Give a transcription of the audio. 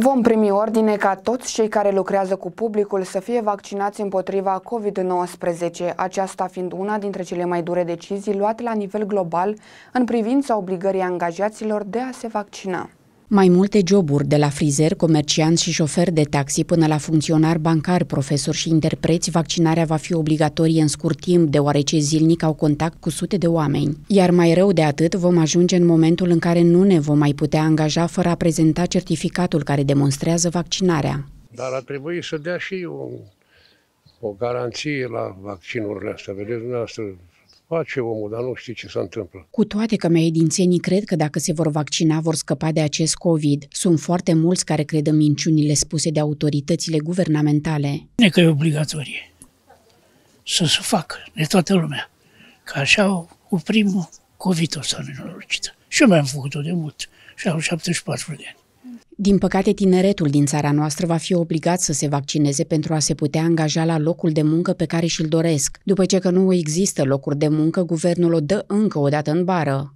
Vom primi ordine ca toți cei care lucrează cu publicul să fie vaccinați împotriva COVID-19, aceasta fiind una dintre cele mai dure decizii luate la nivel global în privința obligării angajaților de a se vaccina. Mai multe joburi, de la frizer, comercianți și șoferi de taxi până la funcționari bancari, profesori și interpreți, vaccinarea va fi obligatorie în scurt timp, deoarece zilnic au contact cu sute de oameni. Iar mai rău de atât, vom ajunge în momentul în care nu ne vom mai putea angaja fără a prezenta certificatul care demonstrează vaccinarea. Dar ar trebui să dea și o, o garanție la vaccinurile astea. Vedeți dumneavoastră, Face omul, dar nu știi ce se întâmplă. Cu toate că medințenii cred că dacă se vor vaccina vor scăpa de acest COVID, sunt foarte mulți care cred în minciunile spuse de autoritățile guvernamentale. Ne că e obligatorie să se facă de toată lumea, că așa primul COVID-ul ăsta nenorocită. Și eu mi-am făcut-o de mult și am 74 de ani. Din păcate, tineretul din țara noastră va fi obligat să se vaccineze pentru a se putea angaja la locul de muncă pe care și-l doresc. După ce că nu există locuri de muncă, guvernul o dă încă o dată în bară.